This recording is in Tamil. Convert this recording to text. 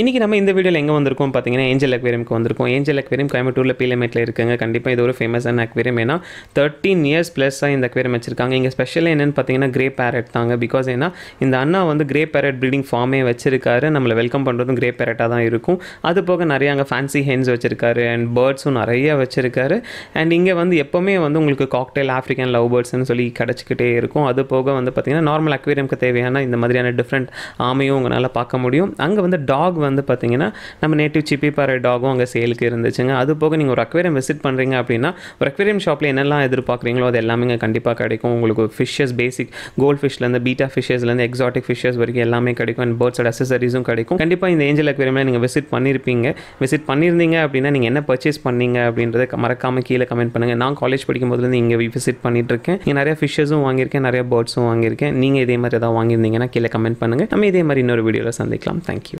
இன்றைக்கி நம்ம இந்த வீடியோவில் எங்கே வந்திருக்கோம் பார்த்தீங்கன்னா ஏஞ்சல் அக்வேரியம்க்கு வந்திருக்கோம் ஏஞ்சல் அக்வேரியம் கோயம்புத்தூரில் பீலமேட்டில் இருக்குங்க கண்டிப்பாக இது ஒரு ஃபேமஸான அக்வேரியம் ஏன்னா தேர்ட்டீன் இயர்ஸ் ப்ளஸ்ஸாக இந்த அக்வேரியம் வச்சிருக்காங்க இங்கே ஸ்பெஷலாக என்னென்னு பார்த்தீங்கன்னா கிரே பேரட் தாங்க பிகாஸ் ஏன்னா இந்த அண்ணா வந்து கிரே பேரட் ப்ரீடிங் ஃபார்மே வச்சிருக்காரு நம்மளை வெல்கம் பண்ணுறதும் கிரே பேரட்டாக தான் இருக்கும் அது போக நிறைய அங்கே ஃபேன்சி ஹென்ஸ் வச்சிருக்காரு அண்ட் பேர்ட்ஸும் நிறைய வச்சிருக்காரு அண்ட் இங்கே வந்து எப்போவுமே வந்து உங்களுக்கு காக்டெயில் ஆஃப்ரிக்கன் லவ் பேர்ட்ஸ்னு சொல்லி கிடச்சிக்கிட்டே இருக்கும் அது போக வந்து பார்த்தீங்கன்னா நார்மல் அக்வேரியம்க்கு தேவையான இந்த மாதிரியான டிஃப்ரெண்ட் ஆமையும் உங்களால் பார்க்க முடியும் அங்கே வந்து டாக் வந்து பார்த்தீங்கன்னா நம்ம நேட்டிவ் சிப்பி பாறை டாகும் அங்கே சேலுக்கு இருந்துச்சுங்க அது போக நீங்கள் ஒரு அக்வேரியம் விசிட் பண்ணுறீங்க அப்படின்னா ஒரு அக்வேரியம் ஷாப்பில் என்னெல்லாம் எதிர்பார்க்குறீங்களோ அது எல்லாமே இங்கே கண்டிப்பாக கிடைக்கும் உங்களுக்கு ஃபிஷ்ஷஸ் பேசிக் கோல்ட் ஃபிஷ்லேருந்து பீட்டா ஃபிஷஸ்லேருந்து எக்ஸாட்டிக் ஃபிஷ்ஷஸ் வரைக்கும் எல்லாமே கிடைக்கும் அண்ட் பேர்ட்ஸோட அசசரிஸும் கிடைக்கும் கண்டிப்பாக இந்த ஏஞ்சல் அக்வேரியமில் நீங்கள் விசிட் பண்ணியிருப்பீங்க விசிட் பண்ணியிருந்தீங்க அப்படின்னா நீங்கள் என்ன பர்ச்சேஸ் பண்ணீங்க அப்படின்றத மறக்காமல் கீழே கமெண்ட் பண்ணுங்கள் நான் காலேஜ் படிக்கும் போதுலேருந்து இங்கே விசிட் பண்ணிட்டு இருக்கேன் இங்கே நிறைய ஃபிஷஸும் வாங்கியிருக்கேன் நிறைய பேர்ட்ஸும் வாங்கியிருக்கேன் நீங்கள் இதே மாதிரி ஏதாவது வாங்கியிருந்தீங்கன்னா கீழே கமெண்ட் பண்ணுங்கள் நம்ம இதே மாதிரி இன்னொரு வீடியோவில் சந்திக்கலாம் தேங்க்யூ